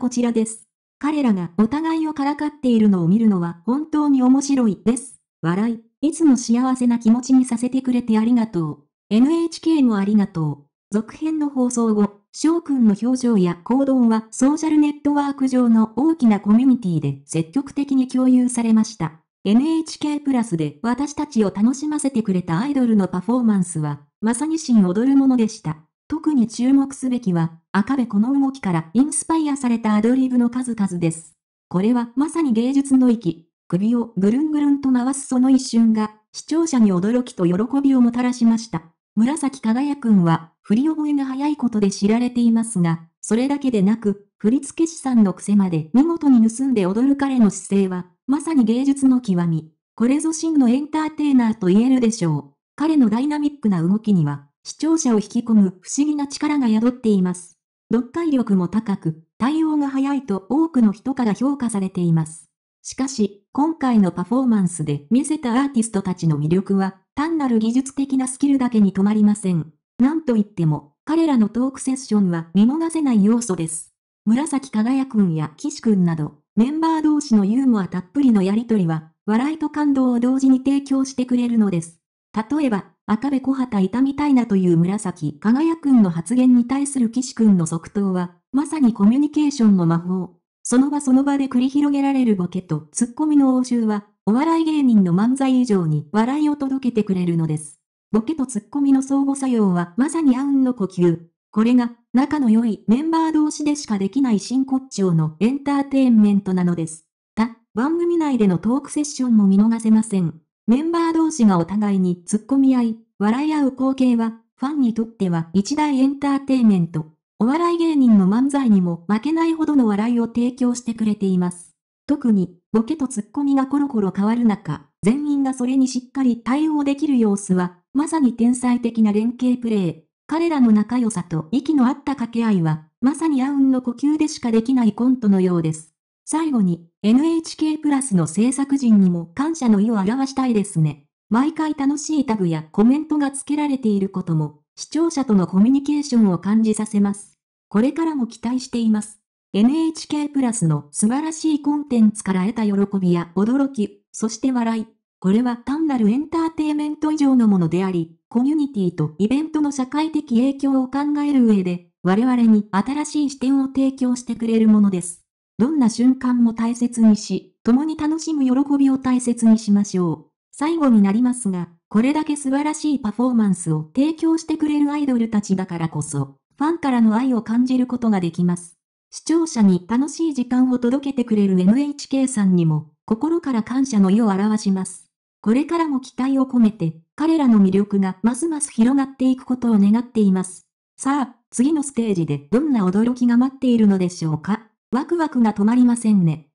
こちらです。彼らがお互いをからかっているのを見るのは本当に面白いです。笑い。いつも幸せな気持ちにさせてくれてありがとう。NHK もありがとう。続編の放送後、翔くんの表情や行動はソーシャルネットワーク上の大きなコミュニティで積極的に共有されました。NHK プラスで私たちを楽しませてくれたアイドルのパフォーマンスは、まさに新踊るものでした。特に注目すべきは、赤部この動きからインスパイアされたアドリブの数々です。これはまさに芸術の域。首をぐるんぐるんと回すその一瞬が、視聴者に驚きと喜びをもたらしました。紫輝くんは、振り覚えが早いことで知られていますが、それだけでなく、振付師さんの癖まで見事に盗んで踊る彼の姿勢は、まさに芸術の極み。これぞ真のエンターテイナーと言えるでしょう。彼のダイナミックな動きには、視聴者を引き込む不思議な力が宿っています。読解力も高く、対応が早いと多くの人から評価されています。しかし、今回のパフォーマンスで見せたアーティストたちの魅力は、単なる技術的なスキルだけに止まりません。なんといっても、彼らのトークセッションは見逃せない要素です。紫輝くんや岸くんなど、メンバー同士のユーモアたっぷりのやりとりは、笑いと感動を同時に提供してくれるのです。例えば、赤部小畑いたみたいなという紫輝くんの発言に対する岸くんの即答は、まさにコミュニケーションの魔法。その場その場で繰り広げられるボケとツッコミの応酬は、お笑い芸人の漫才以上に笑いを届けてくれるのです。ボケとツッコミの相互作用はまさにあうんの呼吸。これが、仲の良いメンバー同士でしかできない真骨頂のエンターテインメントなのです。た、番組内でのトークセッションも見逃せません。メンバー同士がお互いに突っ込み合い、笑い合う光景は、ファンにとっては一大エンターテイメント。お笑い芸人の漫才にも負けないほどの笑いを提供してくれています。特に、ボケとツッコミがコロコロ変わる中、全員がそれにしっかり対応できる様子は、まさに天才的な連携プレー。彼らの仲良さと息の合った掛け合いは、まさにアウンの呼吸でしかできないコントのようです。最後に NHK プラスの制作陣にも感謝の意を表したいですね。毎回楽しいタグやコメントが付けられていることも、視聴者とのコミュニケーションを感じさせます。これからも期待しています。NHK プラスの素晴らしいコンテンツから得た喜びや驚き、そして笑い。これは単なるエンターテイメント以上のものであり、コミュニティとイベントの社会的影響を考える上で、我々に新しい視点を提供してくれるものです。どんな瞬間も大切にし、共に楽しむ喜びを大切にしましょう。最後になりますが、これだけ素晴らしいパフォーマンスを提供してくれるアイドルたちだからこそ、ファンからの愛を感じることができます。視聴者に楽しい時間を届けてくれる NHK さんにも、心から感謝の意を表します。これからも期待を込めて、彼らの魅力がますます広がっていくことを願っています。さあ、次のステージでどんな驚きが待っているのでしょうかワクワクが止まりませんね。